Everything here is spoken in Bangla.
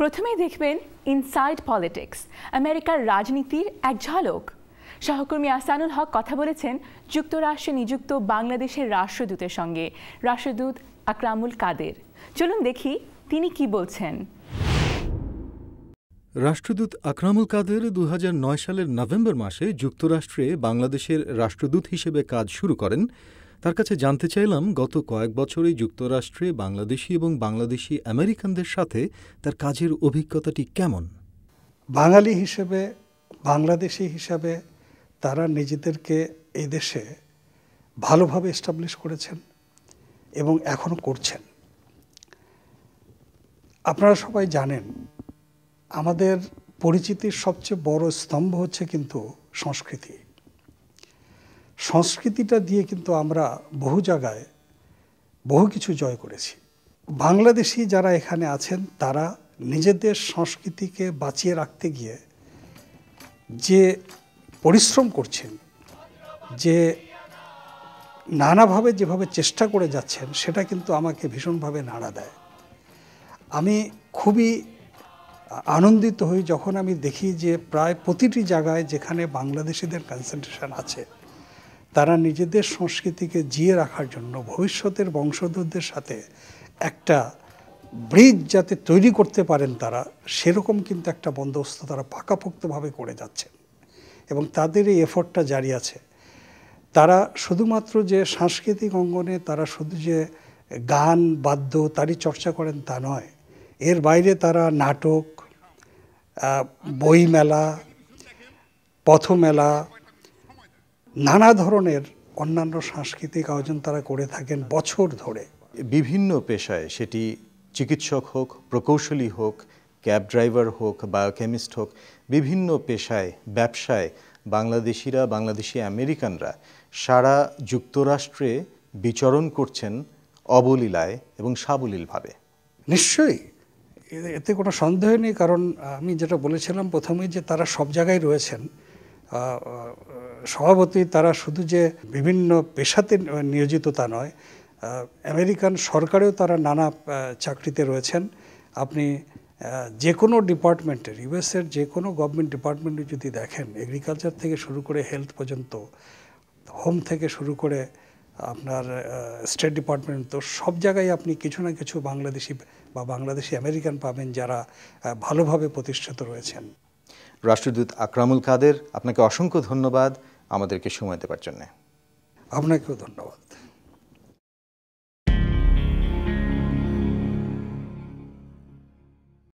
প্রথমেই দেখবেন ইনসাইড পলিটিক্স আমেরিকার রাজনীতির এক ঝলক সহকর্মী আসানুল হক কথা বলেছেন যুক্তরাষ্ট্রে নিযুক্ত বাংলাদেশের রাষ্ট্রদূতের সঙ্গে রাষ্ট্রদূত আকরামুল কাদের চলুন দেখি তিনি কি বলছেন রাষ্ট্রদূত আকরামুল কাদের দু সালের নভেম্বর মাসে যুক্তরাষ্ট্রে বাংলাদেশের রাষ্ট্রদূত হিসেবে কাজ শুরু করেন তার কাছে জানতে চাইলাম গত কয়েক বছরে যুক্তরাষ্ট্রে বাংলাদেশি এবং বাংলাদেশি আমেরিকানদের সাথে তার কাজের অভিজ্ঞতাটি কেমন বাঙালি হিসেবে বাংলাদেশি হিসাবে তারা নিজেদেরকে এদেশে ভালোভাবে এস্টাবলিশ করেছেন এবং এখনও করছেন আপনারা সবাই জানেন আমাদের পরিচিতির সবচেয়ে বড় স্তম্ভ হচ্ছে কিন্তু সংস্কৃতি সংস্কৃতিটা দিয়ে কিন্তু আমরা বহু জায়গায় বহু কিছু জয় করেছি বাংলাদেশি যারা এখানে আছেন তারা নিজেদের সংস্কৃতিকে বাঁচিয়ে রাখতে গিয়ে যে পরিশ্রম করছেন যে নানাভাবে যেভাবে চেষ্টা করে যাচ্ছেন সেটা কিন্তু আমাকে ভীষণভাবে নাড়া দেয় আমি খুবই আনন্দিত হই যখন আমি দেখি যে প্রায় প্রতিটি জায়গায় যেখানে বাংলাদেশিদের কনসেন্ট্রেশন আছে তারা নিজেদের সংস্কৃতিকে জিয়ে রাখার জন্য ভবিষ্যতের বংশধরদের সাথে একটা ব্রিজ যাতে তৈরি করতে পারেন তারা সেরকম কিন্তু একটা বন্দোবস্ত তারা পাকাপোক্তভাবে করে যাচ্ছেন এবং তাদের এই এফোর্টটা জারি আছে তারা শুধুমাত্র যে সাংস্কৃতিক অঙ্গনে তারা শুধু যে গান বাদ্য তারই চর্চা করেন তা নয় এর বাইরে তারা নাটক বইমেলা পথমেলা নানা ধরনের অন্যান্য সাংস্কৃতিক আয়োজন তারা করে থাকেন বছর ধরে বিভিন্ন পেশায় সেটি চিকিৎসক হোক প্রকৌশলী হোক ক্যাব ড্রাইভার হোক বায়োকেমিস্ট হোক বিভিন্ন পেশায় ব্যবসায় বাংলাদেশিরা বাংলাদেশি আমেরিকানরা সারা যুক্তরাষ্ট্রে বিচরণ করছেন অবলীলায় এবং সাবলীলভাবে নিশ্চয়ই এতে কোনো সন্দেহ নেই কারণ আমি যেটা বলেছিলাম প্রথমেই যে তারা সব জায়গায় রয়েছেন সভাপতি তারা শুধু যে বিভিন্ন পেশাতে নিয়োজিত তা নয় আমেরিকান সরকারেও তারা নানা চাকরিতে রয়েছেন আপনি যে কোনো ডিপার্টমেন্টের ইউএসের যে কোনো গভর্নমেন্ট ডিপার্টমেন্টে যদি দেখেন এগ্রিকালচার থেকে শুরু করে হেলথ পর্যন্ত হোম থেকে শুরু করে আপনার স্টেট ডিপার্টমেন্ট তো সব জায়গায় আপনি কিছু না কিছু বাংলাদেশি বা বাংলাদেশি আমেরিকান পাবেন যারা ভালোভাবে প্রতিষ্ঠিত রয়েছেন রাষ্ট্রদূত আকরামুল কাদের আপনাকে অসংখ্য ধন্যবাদ আমাদেরকে সময় দেওয়ার জন্য আপনাকেও ধন্যবাদ